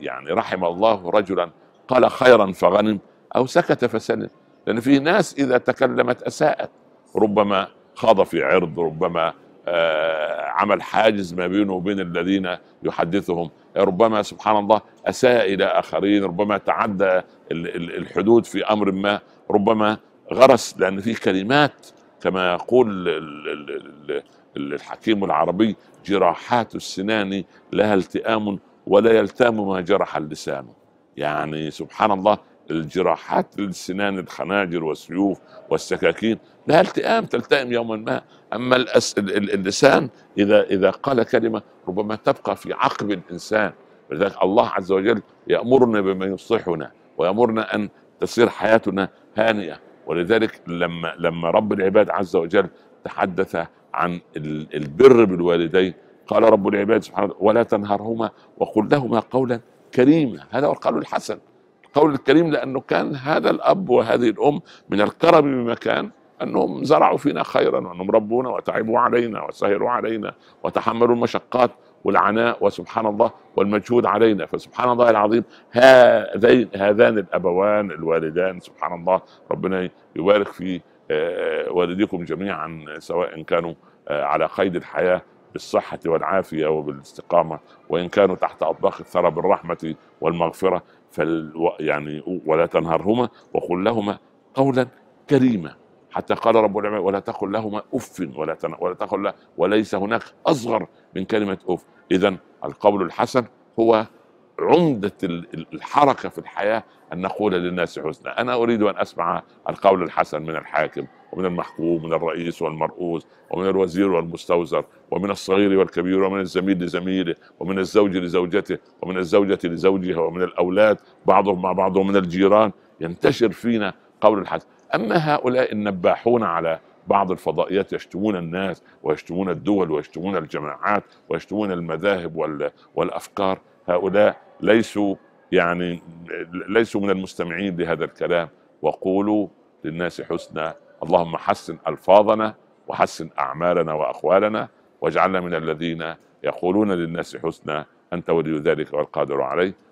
يعني رحم الله رجلا قال خيرا فغنم او سكت فسلم لان في ناس اذا تكلمت اساءت ربما خاض في عرض ربما آه، عمل حاجز ما بينه وبين الذين يحدثهم ربما سبحان الله اساء الى اخرين ربما تعدى الحدود في امر ما ربما غرس لان في كلمات كما يقول الحكيم العربي جراحات السنان لها التئام ولا يلتام ما جرح اللسان يعني سبحان الله الجراحات السنان الخناجر والسيوف والسكاكين لها التئام تلتئم يوما ما اما اللسان اذا اذا قال كلمه ربما تبقى في عقب الانسان ولذلك الله عز وجل يامرنا بما يصلحنا ويامرنا ان تصير حياتنا هانئه ولذلك لما لما رب العباد عز وجل تحدث عن البر بالوالدين قال رب العباد سبحانه ولا تنهرهما وقل لهما قولا كريما هذا هو القول الحسن القول الكريم لأنه كان هذا الأب وهذه الأم من الكرم بما كان أنهم زرعوا فينا خيرا وأنهم ربونا وتعبوا علينا وسهروا علينا وتحملوا المشقات والعناء وسبحان الله والمجهود علينا فسبحان الله العظيم هذين هذان الابوان الوالدان سبحان الله ربنا يبارك في آه، والديكم جميعا سواء كانوا آه، على قيد الحياه بالصحة والعافية وبالاستقامة وإن كانوا تحت أطباق الثرى بالرحمة والمغفرة فال يعني ولا تنهرهما وقل لهما قولا كريما حتى قال رب العالمين ولا تقل لهما اف ولا تن... ولا تقل له وليس هناك اصغر من كلمه اف اذا القول الحسن هو عمدة الحركة في الحياة أن نقول للناس حسنا أنا أريد أن أسمع القول الحسن من الحاكم ومن المحكوم ومن الرئيس والمرؤوس ومن الوزير والمستوزر ومن الصغير والكبير ومن الزميل لزميله ومن الزوج لزوجته ومن الزوجة لزوجها ومن الأولاد بعضهم مع بعض ومن الجيران ينتشر فينا قول الحسن أما هؤلاء النباحون على بعض الفضائيات يشتمون الناس ويشتمون الدول ويشتمون الجماعات ويشتمون المذاهب والأفكار هؤلاء ليسوا يعني ليسوا من المستمعين لهذا الكلام وقولوا للناس حسنا اللهم حسن الفاظنا وحسن اعمالنا واقوالنا واجعلنا من الذين يقولون للناس حسنا انت ولي ذلك والقادر عليه